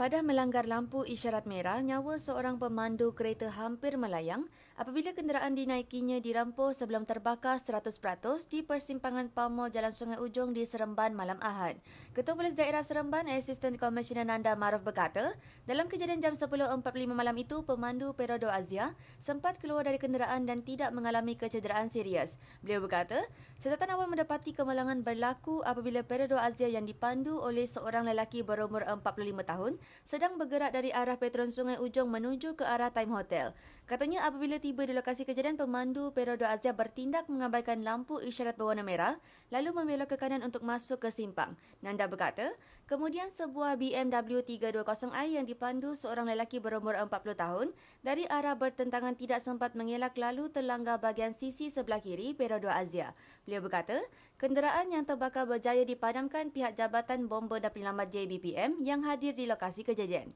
Pada melanggar lampu isyarat merah, nyawa seorang pemandu kereta hampir melayang apabila kenderaan dinaikinya dirampuh sebelum terbakar 100% di persimpangan Pamol Jalan Sungai Ujong di Seremban malam Ahad. Ketua Polis Daerah Seremban, Assistant Commissioner Nanda Maruf berkata, dalam kejadian jam 10.45 malam itu, pemandu Perodo Azia sempat keluar dari kenderaan dan tidak mengalami kecederaan serius. Beliau berkata, catatan awal mendapati kemalangan berlaku apabila Perodo Azia yang dipandu oleh seorang lelaki berumur 45 tahun sedang bergerak dari arah Petron Sungai ujong menuju ke arah Time Hotel. Katanya apabila tiba di lokasi kejadian, pemandu Perodo Azia bertindak mengabaikan lampu isyarat berwarna merah lalu membelok ke kanan untuk masuk ke simpang. Nanda berkata, kemudian sebuah BMW 320i yang dipandu seorang lelaki berumur 40 tahun dari arah bertentangan tidak sempat mengelak lalu terlanggar bagian sisi sebelah kiri Perodo Azia. Beliau berkata, kenderaan yang terbakar berjaya dipadamkan pihak Jabatan Bomber dan Penyelamat JBPM yang hadir di lokasi kejadian.